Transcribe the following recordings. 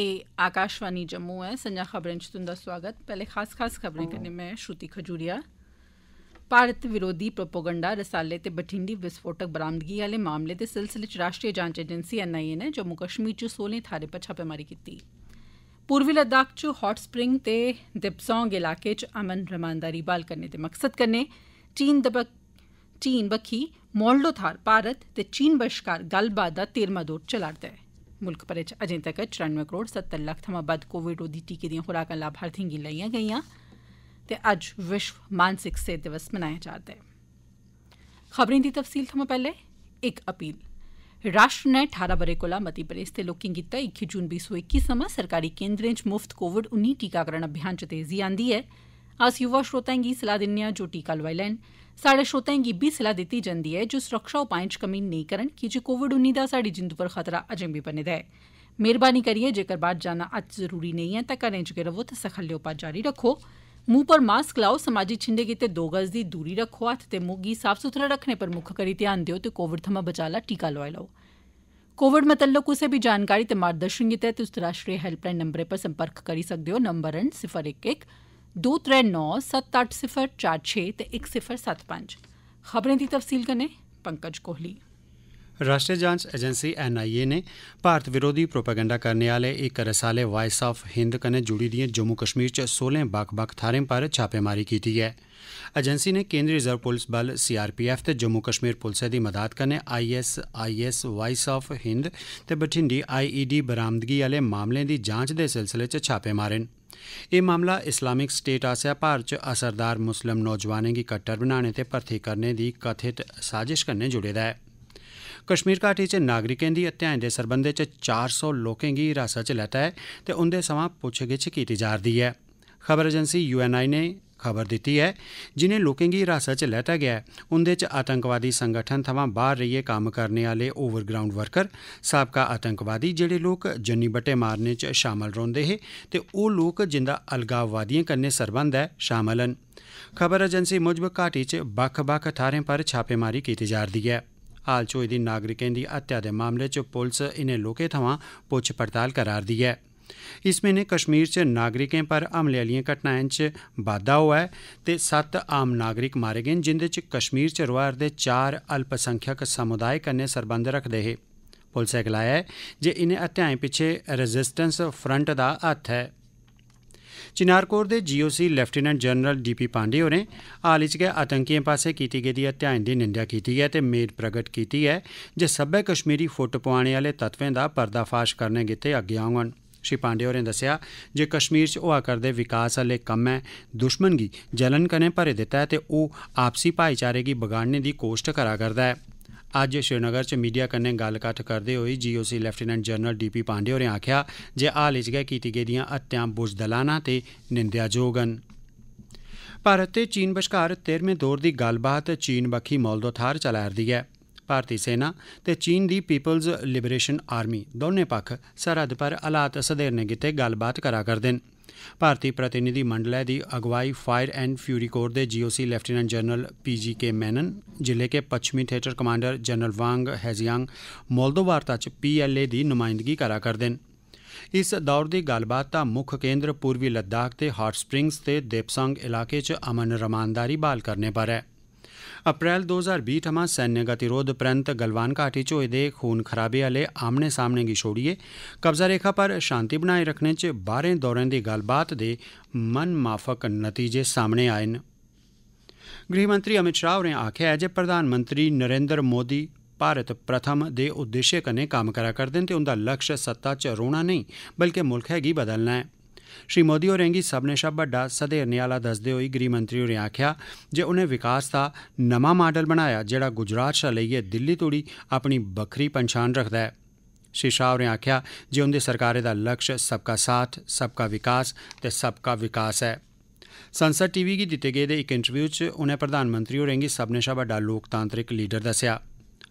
एह् आकाशवाणी जम्मू ऐ संझा खबरें च तुंदा सोआगत पैहले खास खास खबरें कन्नै में श्रुति खजूरिया भारत विरोधी प्रोपोगंडा रसाले ते भठिंडी विस्फोटक बरामदगी आह्ले मामले दे सिलसिले च राष्ट्रीय जांच एजेंसी एनआईए नै जम्मू कश्मीर च सोलें थाह्रें पर छापेमारी कीती पूर्वी लद्दाख च हाट स्प्रिंग ते दिपसौंग इलाके च अमन रमानदारी ब्हाल करने दे मकसद कन्नै चीन बक्खी मोल्डो थाह्र भारत ते चीन बश्कार गल्लबात दा तेरमां दौर चला'रदा ऐ मुल्ख भरै च अजें तक्कर चरानुए करोड़ सत्तर लक्ख थमां बद्द कोविड रोधी टीके दियां खुराकां लाभार्थिएं गी लाइयां गेइयां ते अज्ज विश्व मानसिक सेहत दिवस मनाया जा'रदा ऐ खबरें दी तफसील थमां पैह्ले इक अपील राष्ट्र ने अठारह ब'रे कोला मती बरेस दे लोकें गितै इक्की जून बीह् सौ इक्की समां सरकारी केन्द्रें च मुफ्त कोविड उन्नी टीकाकरण अभियान च तेजी आंदी ऐ अस युवा श्रोताएं गी सलाह दिन्ने आं टीका लोआई लैन साढ़े श्रोताएं गी इब्बी सलाह दित्ती जंदी ऐ जो सुरक्षा उपाएं च कमी नेईं करन कीजे कोविड उन्नी दा स्हाड़ी जिंदू पर खतरा अजें बी बने दा ऐ मेहरबानी करियै जेकर बाहर जाना अत्त जरूरी नेईं ऐ तो घरें च गै रवो ते सखल्ले उपाय जारी रखो मुंह पर मास्क लाओ समाजी छिंडे गितै दो गज दी दूरी रखो हत्थ ते मुंह गी साफ सुथरा रखने पर मुख करी ध्यान देओ ते कोविड थमां बचाव टीका लोआई लो कोविड मतलब कुसै भी जानकारी ते मार्गदर्शन गितै तुस राष्ट्रीय हेल्पलाइन नम्बरै पर संपर्क करी सकदे ओ नंबर न सिफर एक एक दो त्रै नौ सत्त अट्ठ सिफर चार छे ते इक सिफर सत्त पंज खबरें दी तफसील कन्नै पंकज कोहली राष्ट्रीय जांच एजेंसी एनआईए ने भारत विरोधी प्रोपागेंडा करने आले एक रसाले वॉयस ऑफ हिंद कन्नै जुड़ी दिए जम्मू कश्मीर च सोलें बख बख थारें पर छापेमारी थी है एजेंसी ने केंद्रीय रिजर्व पुलिस बल सीआरपीएफ ते जम्मू कश्मीर पुलिस दी मदद कन्नै आईएसआईएस वॉयस ऑफ हिंद ते बठिंडी आईईडी बरामदगी आले मामलें दी जांच दे सिलसिले च छापे मारे ਇਹ ਮਾਮਲਾ ਇਸਲਾਮਿਕ ਸਟੇਟ ਆਸਿਆ ਭਾਰਤ 'ਚ ਅਸਰਦਾਰ ਮੁਸਲਮ ਨੌਜਵਾਨਾਂ ਦੀ ਕੱਟਰ ਬਣਾਣੇ ਤੇ ਪਰਥੀ ਕਰਨੇ ਦੀ ਕਥਿਤ ਸਾਜ਼ਿਸ਼ ਕਰਨੇ ਜੁੜੇ ਦਾ ਹੈ। ਕਸ਼ਮੀਰ ਘਾਟੀ 'ਚ ਨਾਗਰਿਕਾਂ ਦੀ ਹੱਤਿਆ ਦੇ ਸਬੰਧ 'ਚ 400 ਲੋਕਾਂ ਦੀ ਹਰਾਸਾ 'ਚ ਲੈਤਾ ਹੈ ਤੇ ਉਹਨਾਂ ਸਮਾਂ ਪੁੱਛਗਿੱਛ ਕੀਤੀ ਜਾ ਰਹੀ ਹੈ। ਖਬਰ ਏਜੰਸੀ ਯੂਐਨਆਈ ਨੇ ਖਬਰ ਦਿੱਤੀ ਹੈ ਜਿਨੇ ਲੋਕਾਂ ਦੀ ਹਰਾਸਾ 'ਚ ਲੈਤਾ ਗਿਆ ਉਹਦੇ 'ਚ ਆਤੰਕਵਾਦੀ ਸੰਗਠਨ ਥਾਂ ਬਾਹਰ ਰਹੀਏ ਕੰਮ ਕਰਨ ਵਾਲੇ ਓਵਰਗਰਾਉਂਡ ਵਰਕਰ ਸਾਬਕਾ ਆਤੰਕਵਾਦੀ ਜਿਹੜੇ ਲੋਕ ਜੰਨੀ ਬੱਟੇ ਮਾਰਨੇ 'ਚ ਸ਼ਾਮਲ ਰਹਿੰਦੇ ਹੈ ਤੇ ਉਹ ਲੋਕ ਜਿੰਦਾ ਅਲਗਾਵਵਾਦੀਆਂ ਕੰਨੇ ਸਰਬੰਧ ਹੈ ਸ਼ਾਮਲਨ ਖਬਰ ਏਜੰਸੀ ਮੁਜਬ ਕਾਟੀ 'ਚ ਬੱਖ-ਬੱਖ ਥਾਰੇ ਪਰ ਛਾਪੇਮਾਰੀ ਕੀਤੀ ਜਾ ਰਹੀ ਹੈ ਹਾਲ ਚੋਈ ਦੀ ਨਾਗਰਿਕਾਂ ਦੀ ਹੱਤਿਆ ਦੇ ਮਾਮਲੇ 'ਚ ਪੁਲਿਸ ਇਹਨੇ ਲੋਕੇ ਥਾਂ ਪੁੱਛ ਪੜਤਾਲ ਕਰਾਰ ਦੀ ਹੈ ਇਸ ਮਹੀਨੇ ਕਸ਼ਮੀਰ 'ਚ ਨਾਗਰਿਕਾਂ 'ਪਰ ਹਮਲੇ ਵਾਲੀਆਂ ਘਟਨਾਵਾਂ 'ਚ ਵਾਧਾ ਹੋਇਆ ਹੈ ਤੇ 7 ਆਮ ਨਾਗਰਿਕ ਮਾਰੇ ਗਏ ਜਿੰਦੇ 'ਚ ਕਸ਼ਮੀਰ 'ਚ ਰਵਾਰ ਦੇ ਚਾਰ ਅਲਪਸੰਖਿਅਕ ਸਮੁਦਾਇ ਕੰਨੇ ਸਰਬੰਧ ਰੱਖਦੇ ਹੈ ਪੁਲਿਸ ਨੇ ਕਿਹਾ ਹੈ ਜੇ ਇਹਨੇ ਹੱਤਿਆਏ ਪਿੱਛੇ ਰੈਜ਼ਿਸਟੈਂਸ ਫਰੰਟ ਦਾ ਹੱਥ ਹੈ ਚਿਨਾਰਕੋਰ ਦੇ GOC lieutenant general DP Pandey ਹੋਰੇ ਹਾਲਿਚ ਕੇ ਆਤੰਕੀਆਂ ਪਾਸੇ ਕੀਤੀ ਗਈ ਹੱਤਿਆਏ ਦੀ ਨਿੰਦਿਆ ਕੀਤੀ ਹੈ ਤੇ ਮੇਰ ਪ੍ਰਗਟ ਕੀਤੀ ਹੈ ਜੇ ਸਭੇ ਕਸ਼ਮੀਰੀ ਫੋਟੋ ਪਵਾਣੇ ਵਾਲੇ ਤਤਵੇਂ ਦਾ ਪਰਦਾਫਾਸ਼ ਕਰਨੇ ਗਿੱਤੇ ਅੱਗੇ ਆਉਣ ਸ਼੍ਰੀ ਪਾਂਡੇ ਹੋਰੇ ਦੱਸਿਆ ਜੇ ਕਸ਼ਮੀਰ 'ਚ ਹੋਆ ਕਰਦੇ ਵਿਕਾਸ ਵਾਲੇ ਕੰਮ ਹੈ ਦੁਸ਼ਮਣ ਦੀ ਜਲਨ ਕਨੇ ਭਰੇ ਦਿੱਤਾ ਹੈ ਤੇ ਉਹ ਆਪਸੀ ਭਾਈਚਾਰੇ ਦੀ ਵਿਗਾੜਨ ਦੀ ਕੋਸ਼ਟ ਕਰਾ ਕਰਦਾ ਹੈ ਅੱਜ ਸ਼੍ਰੀਨਗਰ 'ਚ ਮੀਡੀਆ ਕੰਨੇ ਗੱਲਬਾਤ ਕਰਦੇ ਹੋਏ GOC lieutenant general DP Pandey ਹੋਰੇ ਆਖਿਆ ਜੇ ਹਾਲ ਇਸ ਗਏ ਕੀਤੀ ਗਈਆਂ ਅਤਿਆਂ ਬੁਝਦਲਾਨਾ ਤੇ ਨਿੰਦਿਆ ਜੋਗਨ ਭਾਰਤ ਤੇ ਚੀਨ ਵਿਚਕਾਰ 13ਵੇਂ ਦੌਰ ਦੀ ਗੱਲਬਾਤ ਚੀਨ ਬੱਖੀ ਮੌਲਦੋਥਾਰ ਚਲਾਇਰਦੀ ਹੈ ਭਾਰਤੀ ਸੈਨਾ ਤੇ ਚੀਨ ਦੀ ਪੀਪਲਸ ਲਿਬਰੇਸ਼ਨ ਆਰਮੀ ਦੋਨੇ ਪੱਖ ਸਰਹੱਦ ਪਰ ਹਾਲਾਤ ਸਧਰਨੇ ਕਿਤੇ ਗੱਲਬਾਤ ਕਰਾ ਕਰਦੇ ਨੇ ਭਾਰਤੀ ਪ੍ਰਤੀਨਿਧੀ ਮੰਡਲੇ ਦੀ ਅਗਵਾਈ ਫਾਇਰ ਐਂਡ ਫਿਊਰੀ ਕੋਰ ਦੇ GOC lieutenant general PGK Menon ਜ਼ਿਲ੍ਹੇ ਕੇ ਪੱਛਮੀ ਥੀਏਟਰ ਕਮਾਂਡਰ ਜਨਰਲ ਵਾਂਗ ਹੈਜ਼ਿਆਂਗ ਮੋਲਦੋਵਾਰਤਾ ਚ ਪੀਐਲਏ ਦੀ ਨੁਮਾਇੰਦਗੀ ਕਰਾ ਕਰਦੇ ਨੇ ਇਸ ਦੌਰ ਦੀ ਗੱਲਬਾਤ ਦਾ ਮੁੱਖ ਕੇਂਦਰ ਪੂਰਬੀ ਲੱਦਾਖ ਤੇ ਹਾਟ ਸਪ੍ਰਿੰਗਸ ਤੇ ਦੇਪਸੰਗ ਇਲਾਕੇ ਚ ਅਮਨ ਰਮਾਨਦਾਰੀ ਬਾਲ ਕਰਨੇ ਪਰ ਹੈ अप्रैल 2020 थमां सैन्य गतिरोध परैंत गलवान घाटी च होए दे खून खराबे आह्ले आमने सामने गी छोड़ियै कब्जा रेखा पर शांति बनाए रखने च बाहरें दौरें दी गल्लबात दे मनमाफक नतीजे सामने आए न गृहमंत्री अमित शाह होरें आखेआ ऐ जे प्रधानमंत्री नरेंद्र मोदी भारत प्रथम दे उद्देश्य कन्नै कम्म करा करदे न ते उंदा लक्ष्य सत्ता च रौह्ना नेईं बल्कि मुल्खै गी बदलना ऐ ਸ਼੍ਰੀ ਮੋਦੀ ਹੋਰਾਂ ਦੀ ਸਭ ਨੇ ਸ਼ਬ ਵੱਡਾ ਸਦੇ ਨਿਆਲਾ ਦੱਸਦੇ ਹੋਈ ਗ੍ਰੀ ਮੰਤਰੀ ਹੋਰਾਂ ਆਖਿਆ ਜੇ ਉਹਨੇ ਵਿਕਾਸ ਦਾ ਨਵਾਂ ਮਾਡਲ ਬਣਾਇਆ ਜਿਹੜਾ ਗੁਜਰਾਤ ਸ਼ਾ ਲਈਏ ਦਿੱਲੀ ਤੋੜੀ ਆਪਣੀ ਬਖਰੀ ਪਛਾਣ ਰੱਖਦਾ ਹੈ ਸ਼੍ਰੀ ਸ਼ਾਹ ਹੋਰਾਂ ਆਖਿਆ ਜੇ ਉਹਨਦੇ ਸਰਕਾਰ ਦਾ ਲਕਸ਼ ਸਭ ਦਾ ਸਾਥ ਸਭ ਦਾ ਵਿਕਾਸ ਤੇ ਸਭ ਦਾ ਵਿਕਾਸ ਹੈ ਸੰਸਦ ਟੀਵੀ ਦੀ ਦਿੱਤੇ ਗਏ ਇੱਕ ਇੰਟਰਵਿਊ 'ਚ ਉਹਨੇ ਪ੍ਰਧਾਨ ਮੰਤਰੀ ਹੋਰਾਂ ਦੀ ਸਭ ਨੇ ਸ਼ਾ ਵੱਡਾ ਲੋਕਤੰਤਰਿਕ ਲੀਡਰ ਦੱਸਿਆ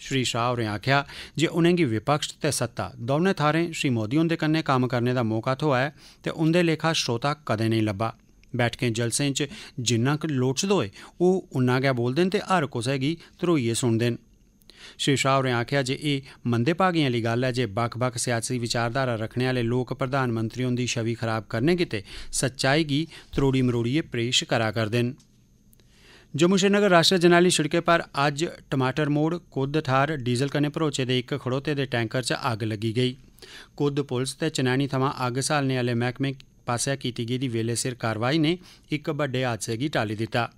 श्री शाह होरें आखेआ जे उनेंगी विपक्ष ते सत्ता दौनें थाहरें श्री मोदी हुंदे कन्नै कम्म करने दा मौका थ्होआ ऐ ते उंदे लेखा श्रोता कदें नेईं लब्बा बैठकें जलसें च जिन्ना लोड़चदा होए ओह् उन्ना गै बोलदे न ते हर कुसै गी धरोइयै सुनदे न श्री शाह होरें आखेआ जे एह् मंदे भागें आह्ली गल्ल ऐ जे बक्ख बक्ख सियासी विचारधारा रक्खने आह्ले लोक प्रधानमंत्री हुंदी छवि खराब करने गितै सच्चाई गी त्रोड़ी मरोड़ियै पेश करा करदे न ਜੰਮੂ ਸ਼੍ਰੀਨਗਰ ਰਾਸ਼ਟਰੀ ਜਨਾਲੀ ਸੜਕੇ ਪਰ ਅੱਜ ਟਮਾਟਰ ਮੋੜ ਕੁੱਦ ਥਾਰ ਡੀਜ਼ਲ ਕਨੇ ਭਰੋਚੇ ਦੇ ਇੱਕ ਖੜੋਤੇ ਦੇ ਟੈਂਕਰ 'ਚ ਅੱਗ ਲੱਗੀ ਗਈ ਕੁੱਦ ਪੁਲਿਸ ਤੇ ਚਨਾਨੀ ਥਮਾ ਅੱਗ ਸਾਲਨੇ ਵਾਲੇ ਮਹਿਕਮੇ ਪਾਸਿਆ ਕੀਤੀ ਗਈ ਦੀ ਵੇਲੇ ਸਿਰ ਕਾਰਵਾਈ ਨੇ ਇੱਕ ਵੱਡੇ ਹਾਦਸੇ ਦੀ ਟਾਲੀ ਦਿੱਤਾ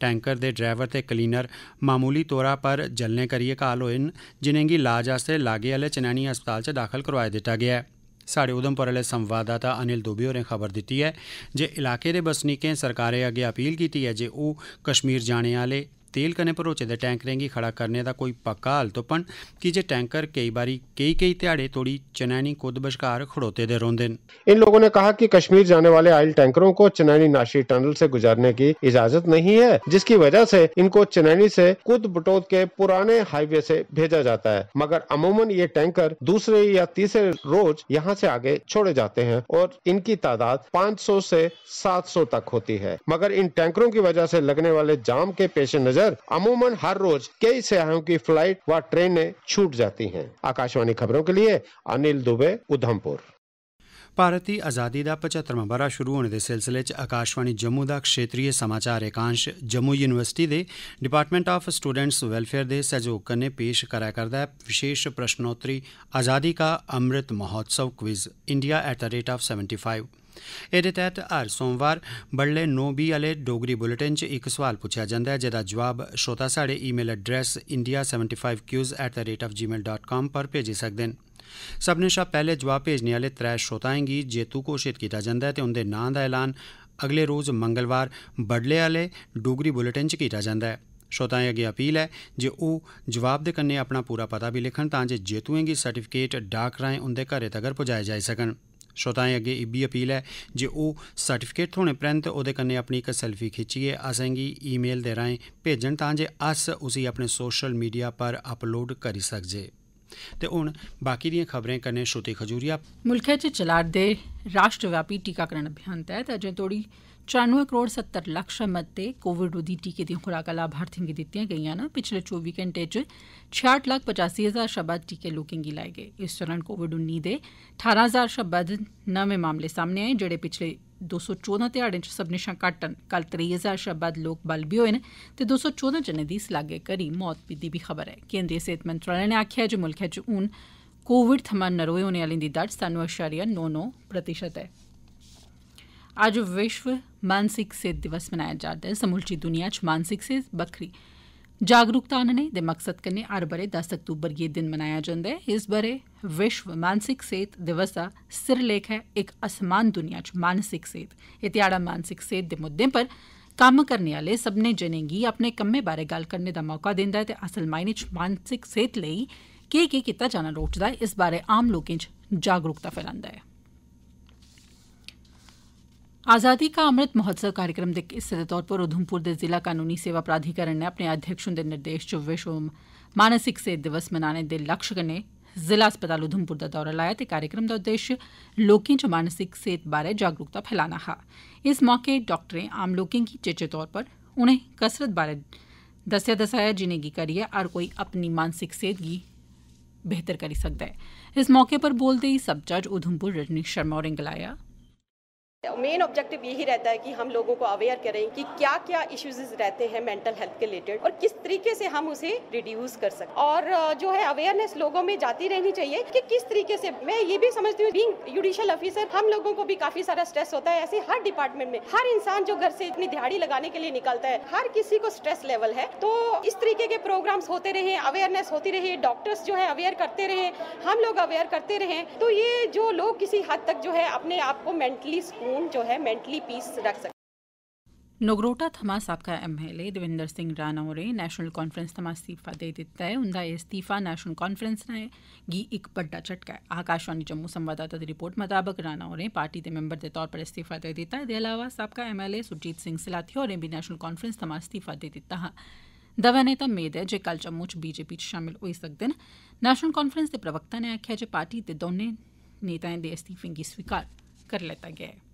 ਟੈਂਕਰ ਦੇ ਡਰਾਈਵਰ ਤੇ ਕਲੀਨਰ ਮਾਮੂਲੀ ਤੋਰਾ ਪਰ ਜਲਨੇ ਕਰੀਏ ਕਾਲ ਹੋਏ ਨ ਜਿਨ੍ਹਾਂ ਦੀ ਇਲਾਜ ਲਾਗੇ ਵਾਲੇ ਚਨਾਨੀ ਹਸਪਤਾਲ 'ਚ ਦਾਖਲ ਕਰਵਾਇਆ ਦਿੱਤਾ ਗਿਆ ਹੈ ਸਾਡੇ ਉਧਮਪੁਰ ਵਾਲੇ ਸੰਵਾਦਦਾਤਾ ਅਨਿਲ ਦੁਬੇ ਹੋਰੇ ਖਬਰ ਦਿੱਤੀ ਹੈ ਜੇ ਇਲਾਕੇ ਦੇ ਬਸਨੀਕਾਂ ਸਰਕਾਰੇ ਅੱਗੇ ਅਪੀਲ ਕੀਤੀ ਹੈ ਜੇ ਉਹ ਕਸ਼ਮੀਰ ਜਾਣੇ ਵਾਲੇ तेल कने भरोचे दे टैंकरें गी खड़ा करने का कोई पक्का हल तुप्पन तो की जे टैंकर कई बार कई कई ध्याड़े तोड़ी चनैनी कुद बशकार खड़ोते दे रौंदे इन लोगों ने कहा कि कश्मीर जाने वाले आयल टैंकरों को चनैनी नाशी टनल से गुजरने की इजाजत नहीं है जिसकी वजह से इनको चनैनी से कुद बटोत के पुराने हाईवे से भेजा जाता है मगर अमूमन ये टैंकर दूसरे या तीसरे रोज यहाँ से आगे छोड़े जाते हैं और इनकी तादाद 500 से 700 तक होती है मगर इन टैंकरों की वजह से लगने वाले जाम के पेश नजर नजर अमूमन हर रोज कई सयाहों की फ्लाइट व ट्रेनें छूट जाती हैं। आकाशवाणी खबरों के लिए अनिल दुबे उधमपुर भारत की आज़ादी का पचहत्तरवा ब'रा शुरू होने के सिलसिले च आकाशवाणी जम्मू का क्षेत्रीय समाचार एकांश जम्मू यूनिवर्सिटी के डिपार्टमेंट ऑफ स्टूडेंट्स वेलफेयर के सहयोग कन्नै पेश कराया करता है विशेष प्रश्नोत्तरी आज़ादी ka Amrit Mahotsav quiz India at the rate of seventy five ਇਹਦੇ ਤਹਿਤ ਹਰ ਸੋਮਵਾਰ ਬੜਲੇ 9:00 ਵਾਲੇ ਡੋਗਰੀ ਬੁਲੇਟਿਨ 'ਚ ਇੱਕ ਸਵਾਲ ਪੁੱਛਿਆ ਜਾਂਦਾ ਹੈ ਜਿਹਦਾ ਜਵਾਬ ਸ਼ੋਤਾ ਸਾਡੇ ਈਮੇਲ ਐਡਰੈਸ india75qs@gmail.com ਪਰ ਭੇਜ ਸਕਦੇ ਹਨ ਸਭ ਨੇ ਸ਼ਾ ਪਹਿਲੇ ਜਵਾਬ ਭੇਜਣ ਵਾਲੇ ਤਰੇ ਸ਼੍ਰੋਤਾਏਗੀ ਜੇਤੂ ਕੋਸ਼ਿਤ ਕੀਤਾ ਜਾਂਦਾ ਹੈ ਤੇ ਉਹਦੇ ਨਾਂ ਦਾ ਐਲਾਨ ਅਗਲੇ ਰੋਜ਼ ਮੰਗਲਵਾਰ ਬੜਲੇ ਵਾਲੇ ਡੋਗਰੀ ਬੁਲੇਟਿਨ 'ਚ ਕੀਤਾ ਜਾਂਦਾ ਹੈ ਸ਼ੋਤਾਂ ਅੱਗੇ ਅਪੀਲ ਹੈ ਜੇ ਉਹ ਜਵਾਬ ਦੇ ਕੰਨੇ ਆਪਣਾ ਪੂਰਾ ਪਤਾ ਵੀ ਲਿਖਣ ਤਾਂ ਜੇ ਜੇਤੂਏਗੀ ਸਰਟੀਫਿਕੇਟ ਡਾਕ ਰਾਏ ਉਹਦੇ ਘਰੇ ਤੱਕ ਪਹੁੰਚਾਇਆ ਜਾ ਸਕਣ ਸ਼ੋਤਾਂ ਅੱਗੇ ਇਹ ਵੀ ਅਪੀਲ ਹੈ ਜੇ ਉਹ ਸਰਟੀਫਿਕੇਟ ਹੋਣੇ ਪ੍ਰੰਤ ਉਹਦੇ ਕੰਨੇ ਆਪਣੀ ਇੱਕ ਸੈਲਫੀ ਖਿੱਚੀਏ ਅਸਾਂਗੀ ਈਮੇਲ ਦੇ ਰਾਂ ਭੇਜਣ ਤਾਂ ਜੇ ਅਸ ਉਸੇ ਆਪਣੇ ਸੋਸ਼ਲ ਮੀਡੀਆ ਪਰ ਅਪਲੋਡ ਕਰ ਸਕਜੇ ਤੇ ਹੁਣ ਬਾਕੀ ਦੀਆਂ ਖਬਰਾਂ ਕੰਨੇ ਸ਼ੋਤੀ ਖਜੂਰੀਆ ਮੁਲਕੇ ਚ ਚਲਾੜ ਦੇ ਰਾਸ਼ਟਰਵਿਆਪੀ ਟੀਕਾਕਰਨ ਅਭਿਆਨ ਤਹਿਤ ਅਜੇ ਤੋੜੀ 94 ਕਰੋੜ 70 ਲੱਖ ਸ਼ਮਤ ਤੇ ਕੋਵਿਡ ਰੋਧੀ ਟੀਕੇ ਦੀਆਂ ਖੁਰਾਕਾਂ ਲਾਭਾਰਥੀਆਂ गी ਦਿੱਤੀਆਂ ਗਈਆਂ न ਪਿਛਲੇ 24 ਘੰਟੇ ਚ 66 ਲੱਖ 85 ਹਜ਼ਾਰ ਸ਼ਬਦ ਟੀਕੇ ਲੋकें गी लाए ਗਏ ਇਸ ਦੌਰਾਨ ਕੋਵਿਡ 19 ਦੇ 18000 ਸ਼ਬਦ ਨਵੇਂ ਮਾਮਲੇ ਸਾਹਮਣੇ ਆਏ ਜਿਹੜੇ ਪਿਛਲੇ 214 ਧਿਆੜਿਆਂ ਚ ਸਭਨੇ ਸ਼ਾਂ ਘੱਟ ਹਨ ਕੱਲ 30000 ਸ਼ਬਦ ਲੋਕ ਬਲ ਵੀ ਹੋਏ ਨੇ ਤੇ 214 ਜਣੇ ਦੀ ਸਲਾਗੇ ਕਰੀ ਮੌਤ ਦੀ ਵੀ ਖਬਰ ਹੈ ਕੇਂਦਰੀ ਸਿਹਤ ਮੰਤਰਾਲੇ ਨੇ ਆਖਿਆ ਹੈ ਜੇ ਮੁਲਕ ਚ ਹੁਣ कोविड थमां नरोए होने आह्लें दी दर सतानवे अशारिया नौ नौ प्रतिशत ऐ अज्ज विश्व मानसिक सेहत दिवस मनाया जा रहा ऐ समूलची दुनिया च मानसिक सेहत बक्खी जागरूकता आनने दे मकसद कन्नै हर ब'रे दस अक्तूबर गी दिन मनाया जंदा ऐ इस ब'रे विश्व मानसिक सेहत दिवस दा सिरलेख ऐ इक असमान दुनिया च मानसिक सेहत एह् ध्याड़ा मानसिक सेहत दे मुद्दे पर कम्म करने आह्ले सब्मनें जनें गी अपने कम्मै बारे गल्ल करने दा मौका दिंदा ऐ ते असल मायने च मानसिक सेहत लेई केह् केह् कीता जाना लोड़चदा इस बारै आम लोकें च जागरूकता फैलांदा ऐ आजादी का अमृत महोत्सव कार्यक्रम दे हिस्से दे तौर पर उधमपुर दे जिला कानूनी सेवा प्राधिकरण ने अपने अध्यक्ष हुंदे निर्देश च विश्व मानसिक सेहत दिवस मनाने दे लक्ष्य कन्नै जिला अस्पताल उधमपुर दा दौरा लाया ते कार्यक्रम दा उद्देश्य लोकें च मानसिक सेहत बारै जागरूकता फैलाना हा इस मौके डाक्टरें आम लोकें गी चेचे तौर पर उनें कसरत बारै दस्सेआ दसाया जिनेंगी करियै हर कोई अपनी मानसिक सेहत गी बेहतर करी सकदा ऐ इस मौके पर बोलदे होई सब जज उधमपुर रजनीश शर्मा होरें गलाया मेन तो ऑब्जेक्टिव यही रहता है कि हम लोगों को अवेयर करें कि क्या क्या इश्यूज रहते हैं मेंटल हेल्थ के रिलेटेड और किस तरीके से हम उसे रिड्यूस कर सकते और जो है अवेयरनेस लोगों में जाती रहनी चाहिए कि किस तरीके से मैं ये भी समझती हूँ बींग जुडिशियल ऑफिसर हम लोगों को भी काफी सारा स्ट्रेस होता है ऐसे हर डिपार्टमेंट में हर इंसान जो घर से इतनी दिहाड़ी लगाने के लिए निकलता है हर किसी को स्ट्रेस लेवल है तो इस तरीके के प्रोग्राम्स होते रहे अवेयरनेस होती रहे डॉक्टर्स जो है अवेयर करते रहे हम लोग अवेयर करते रहे तो ये जो लोग किसी हद तक जो है अपने आप को मेंटली सुकून जो है मेंटली पीस रख सकते नगरोटा थमां साबका एमएलए देवेंद्र सिंह राणा होरें नैशनल कांफ्रैंस थमां इस्तीफा देई दित्ता ऐ उंदा एह् इस्तीफा नैशनल ने गी इक बड्डा झटका ऐ आकाशवाणी जम्मू संवाददाता दी रिपोर्ट मताबक राणा होरें पार्टी दे मैंबर दे तौर पर इस्तीफा देई दित्ता एह्दे अलावा साबका एमएलए सुरजीत सिंह सलाथिया होरें भी नैशनल कांफ्रैंस थमां इस्तीफा देई दित्ता हा दवै नेता मेद ऐ जे कल जम्मू च बीजेपी च हो होई सकदे न नैशनल कांफ्रैंस दे प्रवक्ता ने आखेआ जे पार्टी दे दौनें नेताएं दे इस्तीफें गी स्वीकार करी लैता गेआ ऐ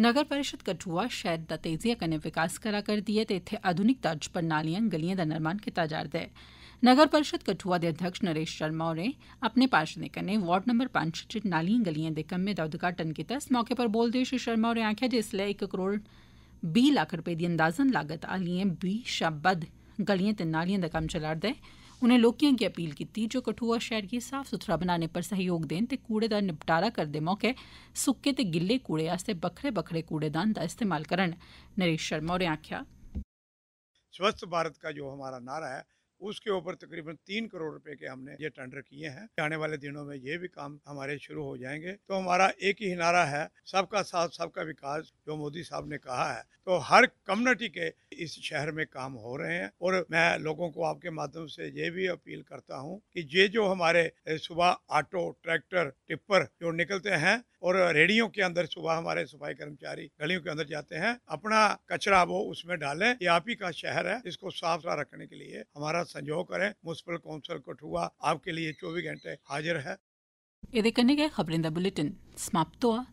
नगर परिषद कठुआ शहर दा तेजिया कन्नै विकास करा करदी ऐ ते इत्थै आधुनिक तर्ज पर गलियां दा निर्माण कीता जा'रदा ऐ नगर परिषद कठुआ दे अध्यक्ष नरेश शर्मा होरें अपने पार्षदें कन्नै वार्ड नम्बर पंच च नालिएं गलिएं दे कम्मै दा उद्घाटन कीता इस मौके पर बोलदे होई श्री शर्मा होरें आखेआ जे इसलै इक करोड़ बीह् लक्ख रपे दी अंदाजन लागत आलिएं बीह् शा बद गलिएं ते नालिएं दा कम्म चला'रदा ऐ उनें लोकें अग्गे अपील कीती जे कठुआ शैहर गी साफ सुथरा बनाने पर सहयोग देन ते कूड़े दा निपटारा करदे मौके सुक्के ते गिल्ले कूड़े आस्तै बक्खरे बक्खरे कूड़ेदान दा इस्तेमाल करन नरेश शर्मा होरें आखेआ स्वच्छ भारत का जो हमारा नारा है उसके ऊपर तकरीबन तीन करोड़ रुपए के हमने ये टेंडर किए हैं आने वाले दिनों में ये भी काम हमारे शुरू हो जाएंगे तो हमारा एक ही नारा है सबका साथ सबका विकास जो मोदी साहब ने कहा है तो हर कम्युनिटी के इस शहर में काम हो रहे हैं और मैं लोगों को आपके माध्यम से ये भी अपील करता हूँ कि ये जो हमारे सुबह ऑटो ट्रैक्टर टिप्पर जो निकलते हैं और रेडियो के अंदर सुबह हमारे सफाई कर्मचारी गलियों के अंदर जाते हैं अपना कचरा वो उसमें डालें ये आप ही का शहर है इसको साफ सुथरा रखने के लिए हमारा संयोग करें म्यूनसिपल काउंसिल कठुआ आपके लिए चौबीस घंटे हाजिर है एह्दे कन्नै गै खबरें दा बुलेटिन समाप्त होआ